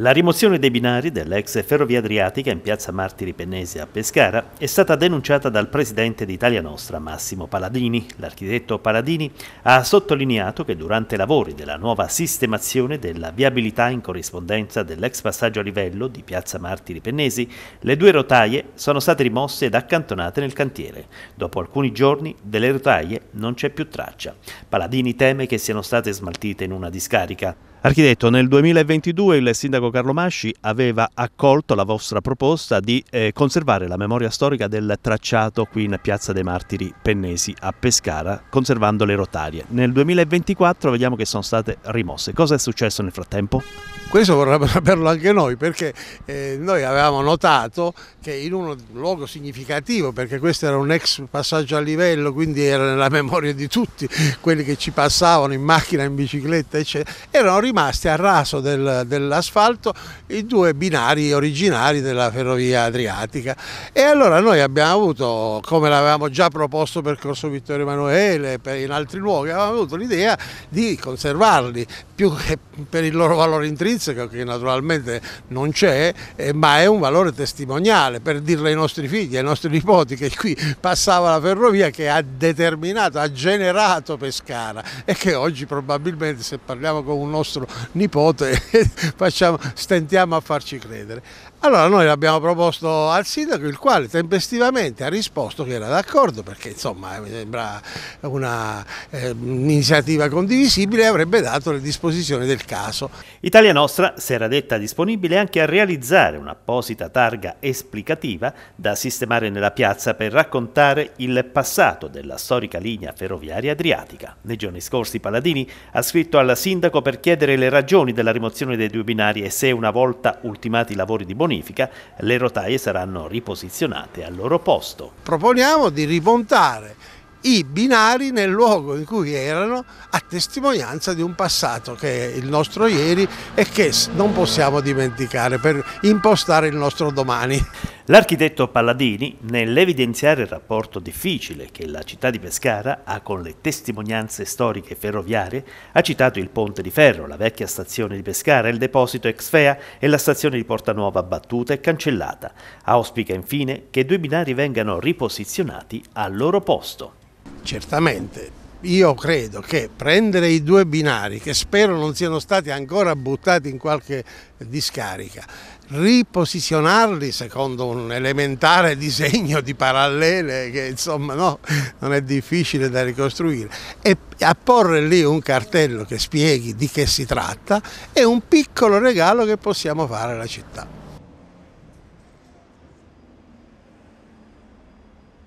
La rimozione dei binari dell'ex Ferrovia Adriatica in piazza Martiri Pennese a Pescara è stata denunciata dal presidente d'Italia Nostra, Massimo Paladini. L'architetto Paladini ha sottolineato che durante i lavori della nuova sistemazione della viabilità in corrispondenza dell'ex passaggio a livello di piazza Martiri Pennesi, le due rotaie sono state rimosse ed accantonate nel cantiere. Dopo alcuni giorni delle rotaie non c'è più traccia. Paladini teme che siano state smaltite in una discarica. Architetto, nel 2022 il sindaco Carlo Masci aveva accolto la vostra proposta di eh, conservare la memoria storica del tracciato qui in Piazza dei Martiri Pennesi a Pescara, conservando le rotarie. Nel 2024 vediamo che sono state rimosse. Cosa è successo nel frattempo? Questo vorremmo saperlo anche noi perché eh, noi avevamo notato che in un luogo significativo, perché questo era un ex passaggio a livello, quindi era nella memoria di tutti quelli che ci passavano in macchina, in bicicletta, eccetera, erano rimasti a raso del, dell'asfalto i due binari originari della ferrovia adriatica. E allora noi abbiamo avuto, come l'avevamo già proposto per Corso Vittorio Emanuele, per, in altri luoghi, avevamo avuto l'idea di conservarli più che per il loro valore intrinseco giustizia che naturalmente non c'è, eh, ma è un valore testimoniale per dirlo ai nostri figli, ai nostri nipoti che qui passava la ferrovia che ha determinato, ha generato Pescara e che oggi probabilmente se parliamo con un nostro nipote facciamo, stentiamo a farci credere. Allora noi l'abbiamo proposto al sindaco il quale tempestivamente ha risposto che era d'accordo perché insomma mi sembra eh, un'iniziativa eh, condivisibile e avrebbe dato le disposizioni del caso. Italia Nostra si era detta disponibile anche a realizzare un'apposita targa esplicativa da sistemare nella piazza per raccontare il passato della storica linea ferroviaria adriatica. Nei giorni scorsi Paladini ha scritto al sindaco per chiedere le ragioni della rimozione dei due binari e se una volta ultimati i lavori di Bonanno bonifica, le rotaie saranno riposizionate al loro posto. Proponiamo di ripontare i binari nel luogo in cui erano a testimonianza di un passato che è il nostro ieri e che non possiamo dimenticare per impostare il nostro domani. L'architetto Palladini, nell'evidenziare il rapporto difficile che la città di Pescara ha con le testimonianze storiche ferroviarie, ha citato il ponte di ferro, la vecchia stazione di Pescara, il deposito Exfea e la stazione di Porta Nuova battuta e cancellata. Auspica infine che due binari vengano riposizionati al loro posto. Certamente, io credo che prendere i due binari, che spero non siano stati ancora buttati in qualche discarica, riposizionarli secondo un elementare disegno di parallele che insomma no, non è difficile da ricostruire e apporre lì un cartello che spieghi di che si tratta è un piccolo regalo che possiamo fare alla città.